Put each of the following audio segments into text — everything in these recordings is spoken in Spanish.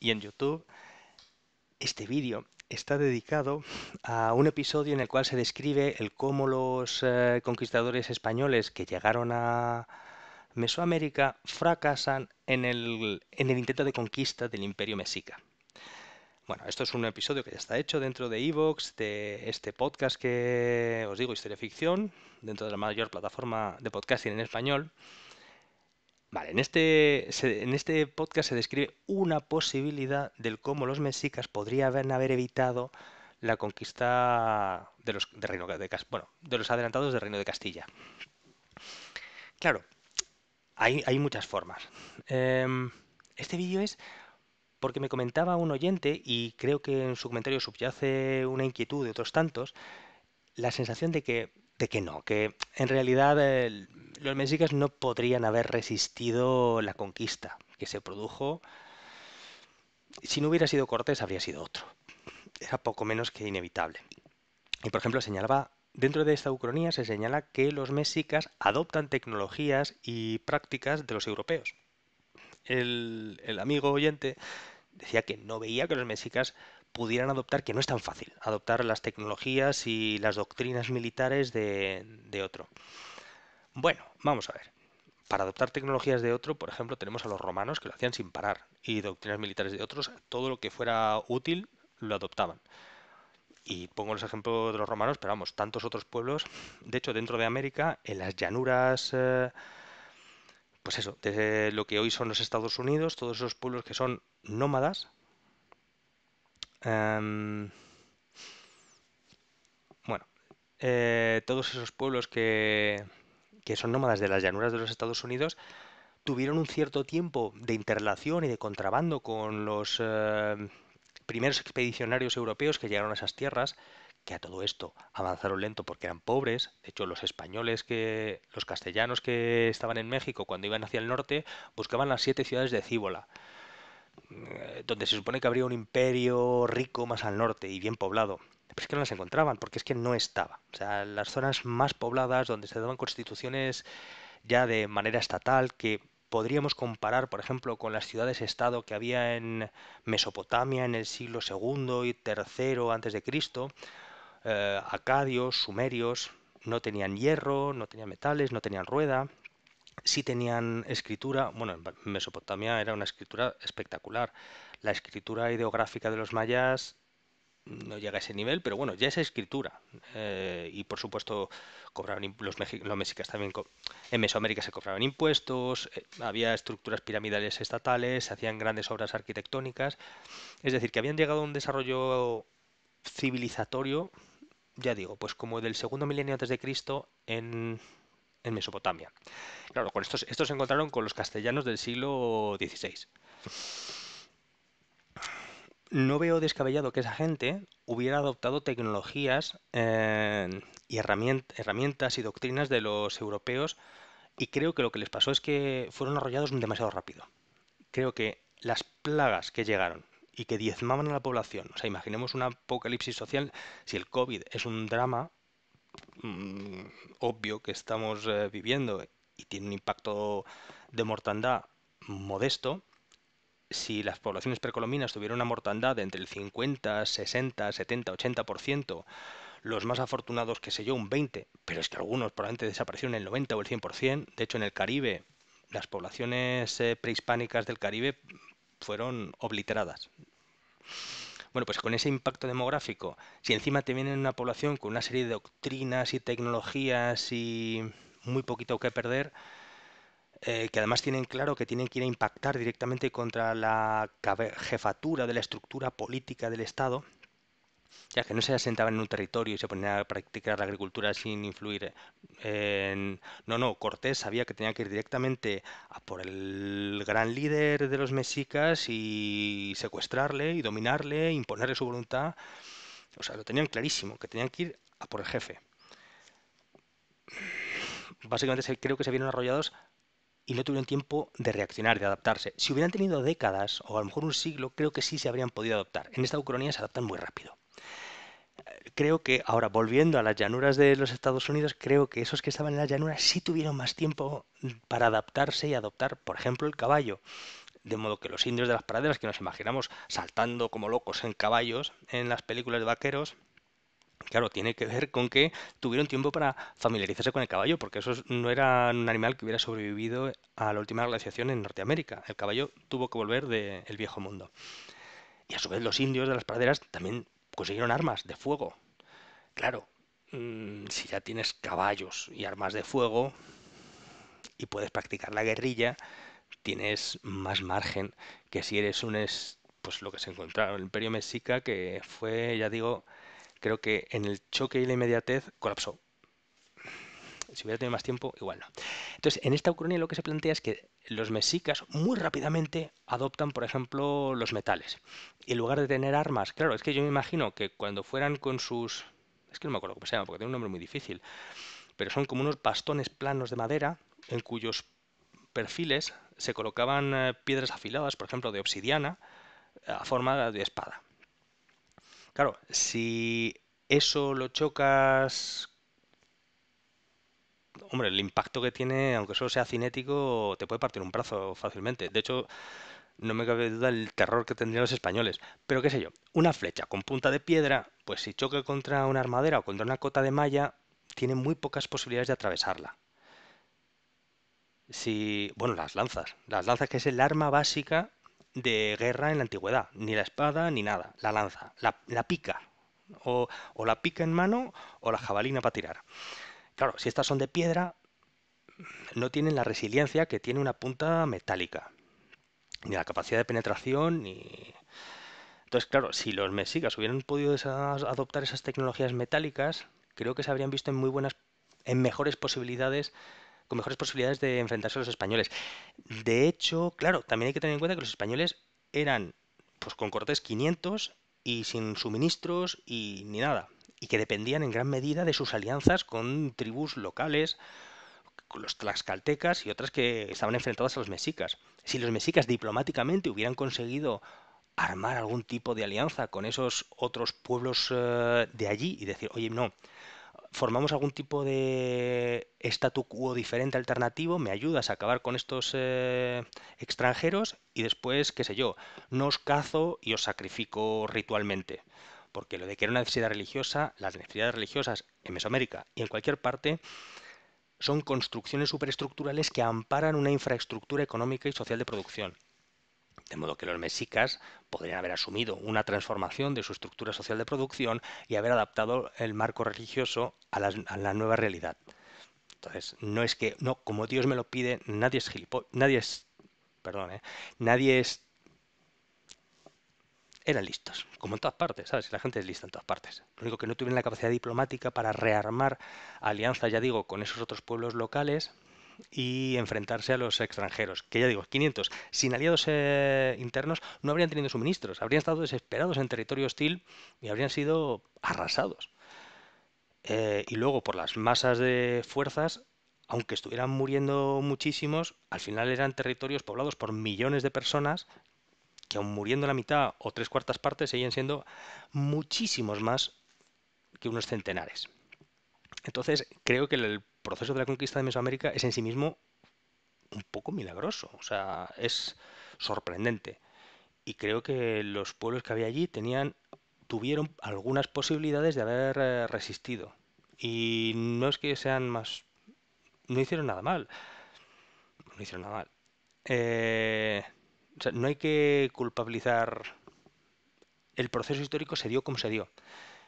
y en YouTube. Este vídeo está dedicado a un episodio en el cual se describe el cómo los eh, conquistadores españoles que llegaron a Mesoamérica fracasan en el, intento de conquista del imperio mexica. Bueno, esto es un episodio que ya está hecho dentro de Evox, de este podcast que os digo, Historia Ficción, dentro de la mayor plataforma de podcasting en español. Este, en este, podcast se describe una posibilidad del cómo los mexicas podrían haber, evitado la conquista de los, adelantados del Reino de Castilla. Claro, hay, muchas formas. Em, este vídeo es porque me comentaba un oyente, y creo que en su comentario subyace una inquietud de otros tantos, la sensación de que que no, que en realidad los mexicas no podrían haber resistido la conquista que se produjo. Si no hubiera sido Cortés, habría sido otro. Era poco menos que inevitable. Y por ejemplo, señalaba Dentro de esta ucronía se señala que los mexicas adoptan tecnologías y prácticas de los europeos. El, el, amigo oyente decía que no veía que los mexicas pudieran adoptar, que no es tan fácil, adoptar las tecnologías y las doctrinas militares de, otro. Bueno, vamos a ver. Para adoptar tecnologías de otro, por ejemplo, tenemos a los romanos que lo hacían sin parar y doctrinas militares de otros, todo lo que fuera útil lo adoptaban. Y pongo los ejemplos de los romanos, pero vamos, tantos otros pueblos, de hecho, dentro de América, en las llanuras... Eh, pues eso, desde lo que hoy son los Estados Unidos, todos esos pueblos que son nómadas, Em, bueno, eh, todos esos pueblos que, son nómadas de las llanuras de los Estados Unidos tuvieron un cierto tiempo de interrelación y de contrabando con los eh, primeros expedicionarios europeos que llegaron a esas tierras, que a todo esto avanzaron lento porque eran pobres. De hecho, los españoles que los castellanos que estaban en México cuando iban hacia el norte buscaban las siete ciudades de Cíbola. Eh, donde se supone que habría un imperio rico más al norte y bien poblado. Pero es que no las encontraban, porque es que no estaba. O sea, las zonas más pobladas donde se daban constituciones ya de manera estatal, que podríamos comparar, por ejemplo, con las ciudades-estado que había en Mesopotamia en el siglo II y III antes de Cristo, eh, acadios, sumerios, no tenían hierro, no tenían metales, no tenían rueda, si tenían escritura, bueno, Mesopotamia era una escritura espectacular. La escritura ideográfica de los mayas no llega a ese nivel, pero bueno, ya es escritura. Eh, y por supuesto, cobraban los, también. En Mesoamérica se cobraban impuestos, eh, había estructuras piramidales estatales, se hacían grandes obras arquitectónicas. Es decir, que habían llegado a un desarrollo civilizatorio, ya digo, pues como del segundo milenio antes de Cristo en en Mesopotamia. Claro, con estos, estos se encontraron con los castellanos del siglo XVI. No veo descabellado que esa gente hubiera adoptado tecnologías eh, y herramientas y doctrinas de los europeos y creo que lo que les pasó es que fueron arrollados demasiado rápido. Creo que las plagas que llegaron y que diezmaban a la población, o sea, imaginemos un apocalipsis social, si el COVID es un drama, Mm, obvio que estamos eh, viviendo y tiene un impacto de mortandad modesto, si las poblaciones precolombinas tuvieron una mortandad entre el 50, 60, 70, 80%, los más afortunados, que sé yo, un 20%, pero es que algunos probablemente desaparecieron el 90 o el 100%, de hecho en el Caribe, las poblaciones eh, prehispánicas del Caribe fueron obliteradas. Bueno, pues con ese impacto demográfico, si encima te vienen una población con una serie de doctrinas y tecnologías y muy poquito que perder, eh, que además tienen claro que tienen que ir a impactar directamente contra la jefatura de la estructura política del Estado, ya que no se asentaban en un territorio y se ponían a practicar la agricultura sin influir en... No, no, Cortés sabía que tenía que ir directamente a por el gran líder de los mexicas y secuestrarle y dominarle, imponerle su voluntad. O sea, lo tenían clarísimo, que tenían que ir a por el jefe. Básicamente creo que se vieron arrollados y no tuvieron tiempo de reaccionar, de adaptarse. Si hubieran tenido décadas o a lo mejor un siglo, creo que sí se habrían podido adaptar. En esta Ucrania se adaptan muy rápido creo que, ahora volviendo a las llanuras de los Estados Unidos, creo que esos que estaban en las llanuras sí tuvieron más tiempo mm, para adaptarse y adoptar, por ejemplo, el caballo. De modo que los indios de las praderas, que nos imaginamos saltando como locos en caballos en las películas de vaqueros, Claro, tiene que ver con que tuvieron tiempo para familiarizarse con el caballo, porque eso no era un animal que hubiera sobrevivido a la última glaciación en Norteamérica. El caballo tuvo que volver del viejo mundo. Y a su vez los indios de las praderas también consiguieron armas de fuego. Claro, mm, si ya tienes caballos y armas de fuego y puedes practicar la guerrilla, tienes más margen que si eres un es, pues lo que se encontraron el Imperio Mexica que fue, ya digo, creo que en el choque y la inmediatez colapsó si hubiera tenido más tiempo, igual no. Entonces, en esta Ucrania lo que se plantea es que los mexicas muy rápidamente adoptan, por ejemplo, los metales. Y en lugar de tener armas, claro, es que yo me imagino que cuando fueran con sus... Es que no me acuerdo cómo se llama, porque tiene un nombre muy difícil. Pero son como unos bastones planos de madera en cuyos perfiles se colocaban eh, piedras afiladas, por ejemplo, de obsidiana, eh, a forma de espada. Claro, si eso lo chocas hombre, el impacto que tiene, aunque solo sea cinético, te puede partir un brazo fácilmente. De hecho, no me cabe duda el terror que tendrían los españoles. Pero qué sé yo, una flecha con punta de piedra, pues si choca contra una armadera o contra una cota de malla, tiene muy pocas posibilidades de atravesarla. Si, bueno, las lanzas, las lanzas que es el arma básica de guerra en la antigüedad, ni la espada ni nada, la lanza, la, pica, o la pica en mano o la jabalina para tirar. Claro, si estas son de piedra, no tienen la resiliencia que tiene una punta metálica, ni la capacidad de penetración, ni... Entonces, claro, si los mexicas hubieran podido adoptar esas tecnologías metálicas, creo que se habrían visto en muy buenas, en mejores posibilidades, con mejores posibilidades de enfrentarse a los españoles. De hecho, claro, también hay que tener en cuenta que los españoles eran, pues con cortes 500 y sin suministros y ni nada y que dependían en gran medida de sus alianzas con tribus locales, los tlaxcaltecas y otras que estaban enfrentadas a los mexicas. Si los mexicas diplomáticamente hubieran conseguido armar algún tipo de alianza con esos otros pueblos eh, de allí y decir, oye, no, formamos algún tipo de statu quo diferente alternativo, me ayudas a acabar con estos eh, extranjeros y después, qué sé yo, no os cazo y os sacrifico ritualmente porque lo de que era una necesidad religiosa, las necesidades religiosas en Mesoamérica y en cualquier parte son construcciones superestructurales que amparan una infraestructura económica y social de producción. De modo que los mexicas podrían haber asumido una transformación de su estructura social de producción y haber adaptado el marco religioso a la, nueva realidad. Entonces, no es que, no, como Dios me lo pide, nadie es gilipollas, nadie es, perdón, ¿eh? nadie es eran listos, como en todas partes, ¿sabes? La gente es lista en todas partes. Lo único que no tuvieron la capacidad diplomática para rearmar alianzas, ya digo, con esos otros pueblos locales y enfrentarse a los extranjeros, que ya digo, 500, sin aliados eh, internos no habrían tenido suministros, habrían estado desesperados en territorio hostil y habrían sido arrasados. Eh, y luego por las masas de fuerzas aunque estuvieran muriendo muchísimos, al final eran territorios poblados por millones de personas que aun muriendo la mitad o tres cuartas partes siguen siendo muchísimos más que unos centenares. Entonces, creo que el proceso de la conquista de Mesoamérica es en sí mismo un poco milagroso, o sea, es sorprendente. Y creo que los pueblos que había allí tenían tuvieron algunas posibilidades de haber eh, resistido. Y no es que sean más no hicieron nada mal. No hicieron nada mal. Eh, no hay que culpabilizar. El proceso histórico se dio como se dio.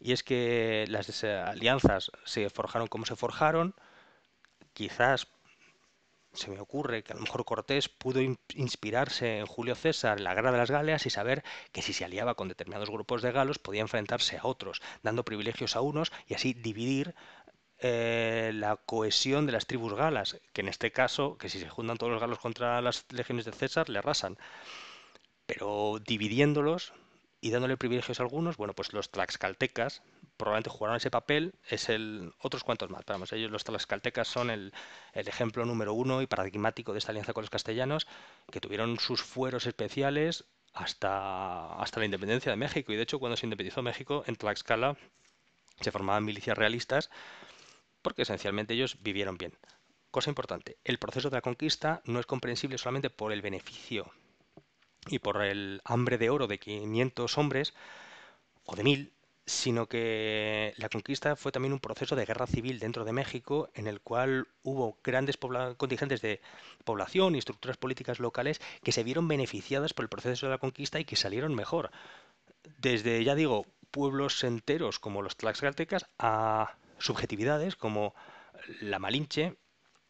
Y es que las alianzas se forjaron como se forjaron. Quizás se me ocurre que a lo mejor Cortés pudo inspirarse en Julio César, en la guerra de las Galeas, y saber que si se aliaba con determinados grupos de galos podía enfrentarse a otros, dando privilegios a unos y así dividir eh, la cohesión de las tribus galas, que en este caso, que si se juntan todos los galos contra las legiones de César, le arrasan. Pero dividiéndolos y dándole privilegios a algunos, bueno, pues los tlaxcaltecas probablemente jugaron ese papel, es el otros cuantos más, vamos, ellos los tlaxcaltecas son el, ejemplo número uno y paradigmático de esta alianza con los castellanos, que tuvieron sus fueros especiales hasta, hasta la independencia de México, y de hecho cuando se independizó México, en Tlaxcala se formaban milicias realistas porque esencialmente ellos vivieron bien. Cosa importante, el proceso de la conquista no es comprensible solamente por el beneficio y por el hambre de oro de 500 hombres o de 1000, sino que la conquista fue también un proceso de guerra civil dentro de México en el cual hubo grandes contingentes de población y estructuras políticas locales que se vieron beneficiadas por el proceso de la conquista y que salieron mejor. Desde, ya digo, pueblos enteros como los tlaxcaltecas a subjetividades como la Malinche.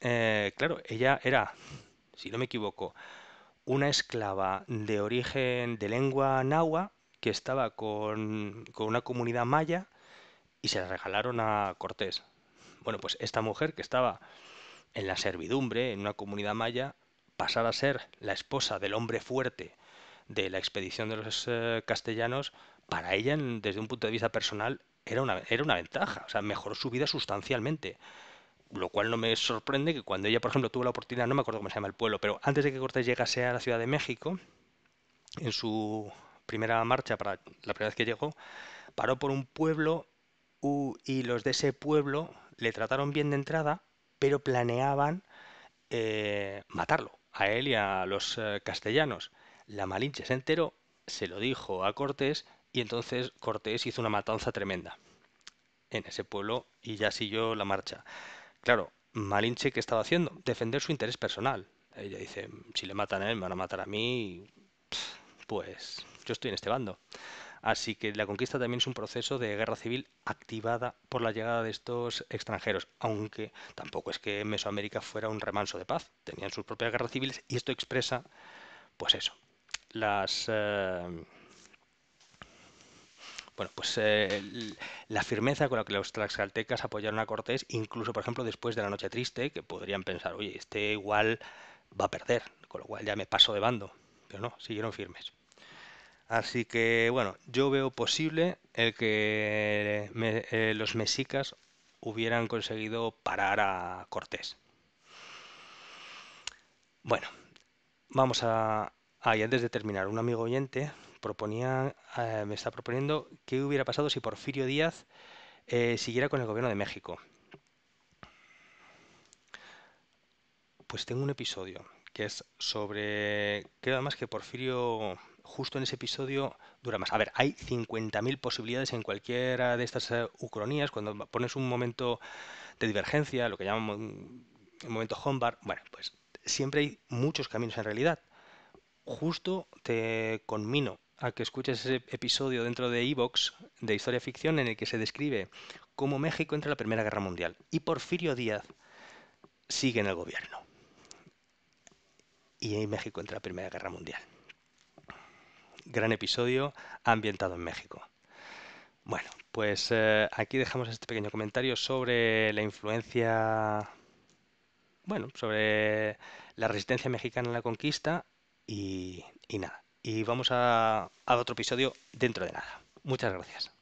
Eh, claro, ella era, si no me equivoco, una esclava de origen de lengua nahua que estaba con, una comunidad maya y se la regalaron a Cortés. Bueno, pues esta mujer que estaba en la servidumbre, en una comunidad maya, pasar a ser la esposa del hombre fuerte de la expedición de los eh, castellanos, para ella, desde un punto de vista personal, era una, ventaja, o sea, mejoró su vida sustancialmente. Lo cual no me sorprende que cuando ella, por ejemplo, tuvo la oportunidad, no me acuerdo cómo se llama el pueblo, pero antes de que Cortés llegase a la Ciudad de México, en su primera marcha, para la primera vez que llegó, paró por un pueblo y los de ese pueblo le trataron bien de entrada, pero planeaban eh, matarlo, a él y a los eh, castellanos. La Malinche se enteró, se lo dijo a Cortés y entonces Cortés hizo una matanza tremenda en ese pueblo y ya siguió la marcha. Claro, Malinche, ¿qué estaba haciendo? Defender su interés personal. Ella dice, si le matan a él, me van a matar a mí, pues yo estoy en este bando. Así que la conquista también es un proceso de guerra civil activada por la llegada de estos extranjeros, aunque tampoco es que Mesoamérica fuera un remanso de paz, tenían sus propias guerras civiles y esto expresa, pues eso, las, eh, bueno, pues eh, la firmeza con la que los tlaxcaltecas apoyaron a Cortés, incluso, por ejemplo, después de la Noche Triste, que podrían pensar, oye, este igual va a perder, con lo cual ya me paso de bando. Pero no, siguieron firmes. Así que, bueno, yo veo posible el que eh, los mexicas hubieran conseguido parar a Cortés. Bueno, vamos a... Ah, y antes de terminar, un amigo oyente proponía, eh, me está proponiendo qué hubiera pasado si Porfirio Díaz eh, siguiera con el gobierno de México. Pues tengo un episodio que es sobre, creo además que Porfirio justo en ese episodio dura más. A ver, hay 50.000 posibilidades en cualquiera de estas eh, ucronías. Cuando pones un momento de divergencia, lo que llamamos el momento Hombar, bueno, pues siempre hay muchos caminos en realidad. Justo te conmino a que escuches ese episodio dentro de Evox de Historia Ficción en el que se describe cómo México entra la Primera Guerra Mundial y Porfirio Díaz sigue en el gobierno. Y ahí México entra la Primera Guerra Mundial. Gran episodio ambientado en México. Bueno, pues eh, aquí dejamos este pequeño comentario sobre la influencia, bueno, sobre la resistencia mexicana en la conquista y nada y vamos a, otro episodio dentro de nada. Muchas gracias.